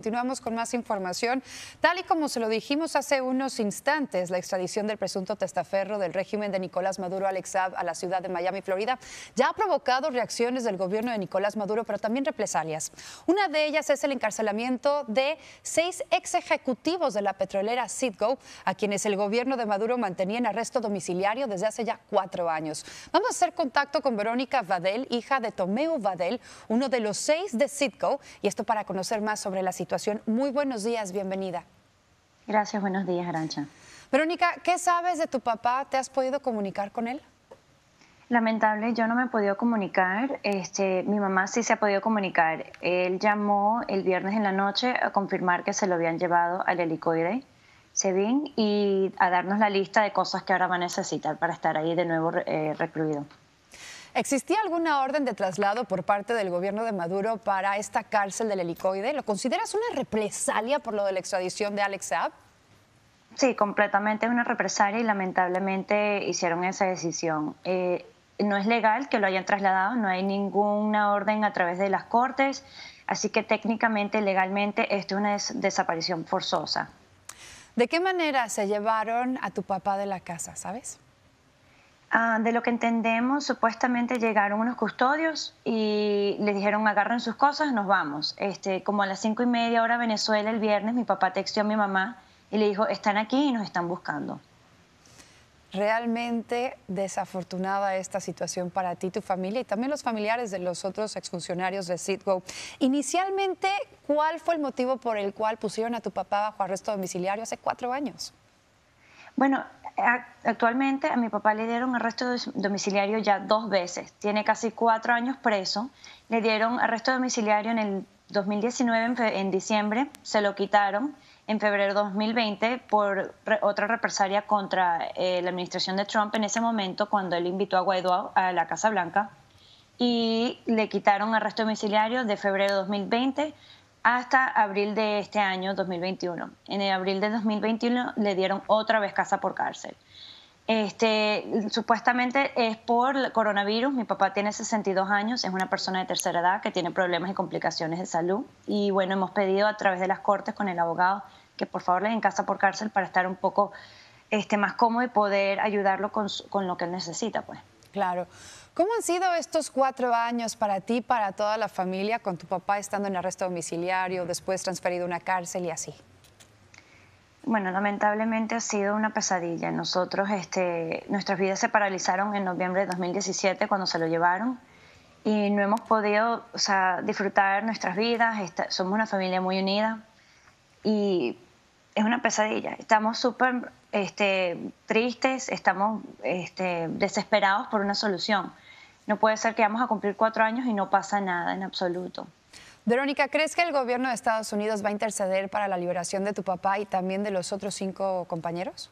Continuamos con más información. Tal y como se lo dijimos hace unos instantes, la extradición del presunto testaferro del régimen de Nicolás Maduro Alexab a la ciudad de Miami, Florida, ya ha provocado reacciones del gobierno de Nicolás Maduro, pero también represalias. Una de ellas es el encarcelamiento de seis ex ejecutivos de la petrolera Citgo, a quienes el gobierno de Maduro mantenía en arresto domiciliario desde hace ya cuatro años. Vamos a hacer contacto con Verónica Vadel, hija de Tomeo Vadel, uno de los seis de Citgo, y esto para conocer más sobre la situación. Muy buenos días, bienvenida. Gracias, buenos días, Arancha. Verónica, ¿qué sabes de tu papá? ¿Te has podido comunicar con él? Lamentable, yo no me he podido comunicar. Este, mi mamá sí se ha podido comunicar. Él llamó el viernes en la noche a confirmar que se lo habían llevado al helicoide, sevín y a darnos la lista de cosas que ahora va a necesitar para estar ahí de nuevo eh, recluido. ¿Existía alguna orden de traslado por parte del gobierno de Maduro para esta cárcel del helicoide? ¿Lo consideras una represalia por lo de la extradición de Alex Saab? Sí, completamente una represalia y lamentablemente hicieron esa decisión. Eh, no es legal que lo hayan trasladado, no hay ninguna orden a través de las cortes, así que técnicamente, legalmente, esto es una desaparición forzosa. ¿De qué manera se llevaron a tu papá de la casa, sabes? Ah, de lo que entendemos, supuestamente llegaron unos custodios y les dijeron agarren sus cosas, nos vamos. Este, como a las cinco y media hora Venezuela el viernes, mi papá textó a mi mamá y le dijo, están aquí y nos están buscando. Realmente desafortunada esta situación para ti, tu familia y también los familiares de los otros exfuncionarios de Citgo. Inicialmente, ¿cuál fue el motivo por el cual pusieron a tu papá bajo arresto domiciliario hace cuatro años? Bueno, actualmente a mi papá le dieron arresto domiciliario ya dos veces. Tiene casi cuatro años preso. Le dieron arresto domiciliario en el 2019, en, diciembre, se lo quitaron en febrero de 2020 por otra represalia contra eh, la administración de Trump en ese momento cuando él invitó a Guaidó a la Casa Blanca y le quitaron arresto domiciliario de febrero de 2020 hasta abril de este año 2021. En abril de 2021 le dieron otra vez casa por cárcel. Este, supuestamente es por coronavirus. Mi papá tiene 62 años, es una persona de tercera edad que tiene problemas y complicaciones de salud. Y bueno, hemos pedido a través de las cortes con el abogado que por favor le den casa por cárcel para estar un poco este, más cómodo y poder ayudarlo con, lo que él necesita, pues. Claro. ¿Cómo han sido estos cuatro años para ti, para toda la familia, con tu papá estando en arresto domiciliario, después transferido a una cárcel y así? Bueno, lamentablemente ha sido una pesadilla. Nosotros, este, nuestras vidas se paralizaron en noviembre de 2017 cuando se lo llevaron y no hemos podido o sea, disfrutar nuestras vidas. somos una familia muy unida y es una pesadilla. Estamos súper este, tristes, estamos este, desesperados por una solución. No puede ser que vamos a cumplir cuatro años y no pasa nada en absoluto. Verónica, ¿crees que el gobierno de Estados Unidos va a interceder para la liberación de tu papá y también de los otros cinco compañeros?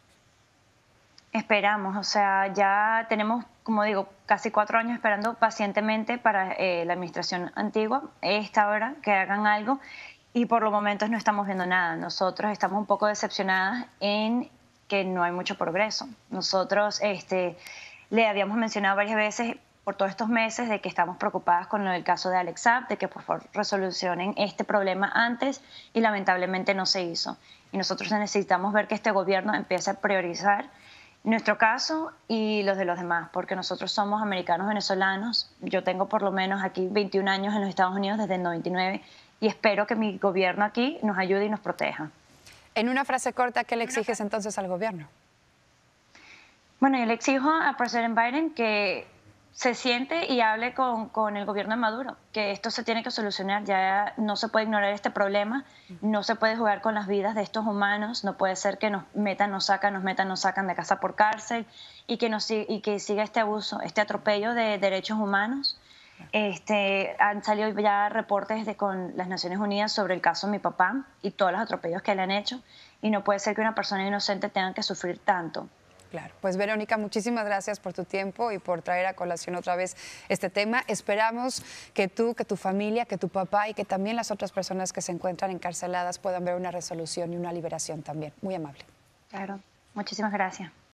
Esperamos, o sea, ya tenemos, como digo, casi cuatro años esperando pacientemente para eh, la administración antigua, esta hora, que hagan algo y por lo momentos no estamos viendo nada. Nosotros estamos un poco decepcionadas en que no hay mucho progreso. Nosotros este, le habíamos mencionado varias veces por todos estos meses de que estamos preocupadas con el caso de Alexa, de que por favor resolucionen este problema antes y lamentablemente no se hizo. Y nosotros necesitamos ver que este gobierno empiece a priorizar nuestro caso y los de los demás, porque nosotros somos americanos venezolanos. Yo tengo por lo menos aquí 21 años en los Estados Unidos desde el 99 y espero que mi gobierno aquí nos ayude y nos proteja. En una frase corta, ¿qué le exiges entonces al gobierno? Bueno, yo le exijo a presidente Biden que se siente y hable con, el gobierno de Maduro, que esto se tiene que solucionar, ya no se puede ignorar este problema, no se puede jugar con las vidas de estos humanos, no puede ser que nos metan, nos sacan, nos metan, nos sacan de casa por cárcel y que, nos, siga este abuso, este atropello de derechos humanos. Este, han salido ya reportes de con las Naciones Unidas sobre el caso de mi papá y todos los atropellos que le han hecho y no puede ser que una persona inocente tenga que sufrir tanto. Claro, pues Verónica, muchísimas gracias por tu tiempo y por traer a colación otra vez este tema. Esperamos que tú, que tu familia, que tu papá y que también las otras personas que se encuentran encarceladas puedan ver una resolución y una liberación también. Muy amable. Claro, muchísimas gracias.